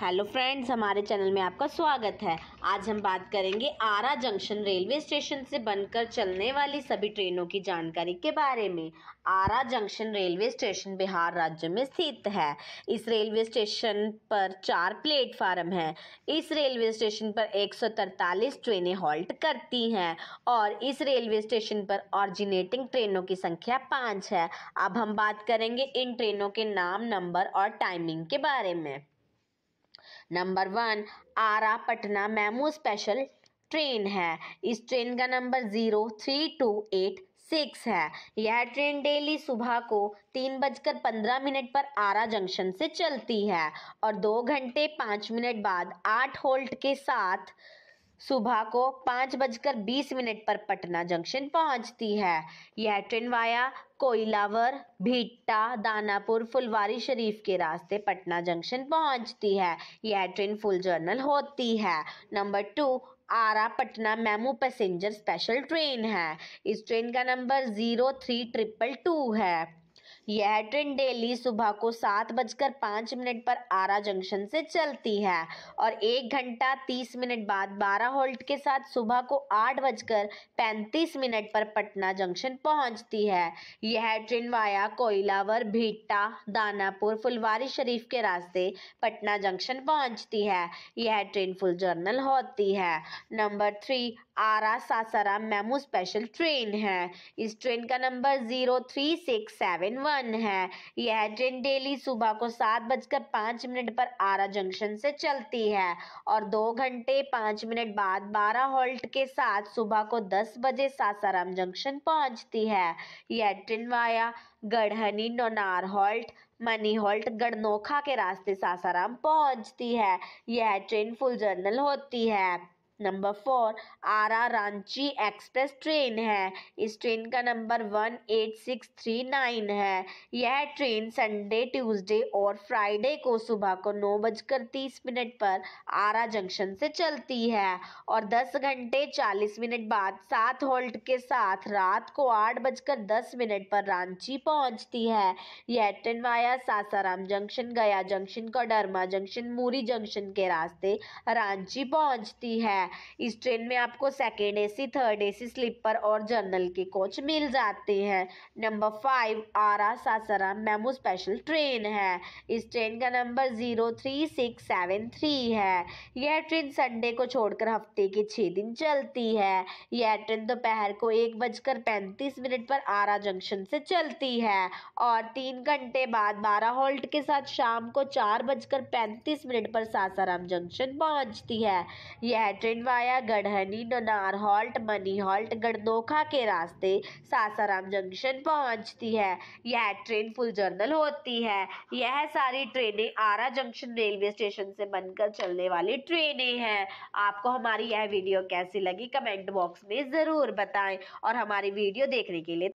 hello friends हमारे channel में आपका स्वागत है आज हम बात करेंगे आरा जंक्शन रेलवे स्टेशन से बनकर चलने वाली सभी ट्रेनों की जानकारी के बारे में Ara junction railway station Bihar राज्य में स्थित है इस रेलवे स्टेशन पर चार प्लेटफार्म हैं इस रेलवे स्टेशन पर 143 ट्रेनें हॉल्ट करती हैं और इस रेलवे स्टेशन पर ऑरिजिनेटिंग ट्रेनों की संख्या पाँच है अब हम बात करेंगे इन ट्रेनों के नाम नंबर और टाइमिंग के बारे में number one Ara Patna MEMU special train है इस ट्रेन का number zero three two eight six है यह ट्रेन डेली सुबह को तीन बजकर पंद्रह मिनट पर आरा जंक्शन से चलती है और दो घंटे पाँच मिनट बाद आठ होल्ट के साथ सुबह को पाँच बजकर बीस मिनट पर पटना जंक्शन पहुंचती है यह ट्रेन वाया कोयलावर भीटा दानापुर फुलवारी शरीफ के रास्ते पटना जंक्शन पहुंचती है यह ट्रेन फुल जर्नल होती है number two Ara Patna MEMU passenger special train है इस ट्रेन का number zero three triple two है यह ट्रेन डेली सुबह को सात बजकर पाँच मिनट पर आरा जंक्शन से चलती है और एक घंटा तीस मिनट बाद बारह होल्ट के साथ सुबह को आठ बजकर पैंतीस मिनट पर पटना जंक्शन पहुंचती है यह ट्रेन वाया कोयलावर भीटा दानापुर फुलवारी शरीफ के रास्ते पटना जंक्शन पहुंचती है यह ट्रेन फुल जर्नल होती है number three Ara Sasaram MEMU special train है इस ट्रेन का number zero three six seven one one है यह ट्रेन डेली सुबह को सात बजकर पांच मिनट पर आरा जंक्शन से चलती है और दो घंटे पांच मिनट बाद बारह हॉल्ट के साथ सुबह को दस बजे सासाराम जंक्शन पहुंचती है यह train via Garhani Nonar halt Mani halt Garhnokha के रास्ते सासाराम पहुंचती है यह ट्रेन फुल जर्नल होती है number four Ara Ranchi express train है इस ट्रेन का number one eight six three nine है यह ट्रेन संडे ट्यूसडे और फ्राइडे को सुबह को नौ बजकर तीस मिनट पर आरा जंक्शन से चलती है और दस घंटे चालीस मिनट बाद सात होल्ट के साथ रात को आठ बजकर दस मिनट पर रांची पहुंचती है यह train via Sasaram junction Gaya junction Koderma junction Muri junction के रास्ते रांची पहुँचती है है इस ट्रेन में आपको second AC third AC sleeper और जनरल के कोच मिल जाते हैं नंबर फाइव आरा सासरा मेमो स्पेशल ट्रेन है इस ट्रेन का number zero three six seven three है यह ट्रेन संडे को छोड़कर हफ्ते के छः दिन चलती है यह ट्रेन दोपहर को एक बजकर पैंतीस मिनट पर आरा जंक्शन से चलती है और तीन घंटे बाद बारह हॉल्ट के साथ शाम को चार बजकर पैंतीस मिनट पर सासाराम जंक्शन पहुंचती है यह ट्रेन भिंड via Garhani Nanar halt Mani halt Garhnokha के रास्ते सासाराम जंक्शन पहुंचती है यह ट्रेन फुल जर्नल होती है यह सारी ट्रेनें आरा जंक्शन रेलवे स्टेशन से बनकर चलने वाली ट्रेनें हैं आपको हमारी यह वीडियो कैसी लगी कमेंट बॉक्स में ज़रूर बताएं और हमारी वीडियो देखने के लिए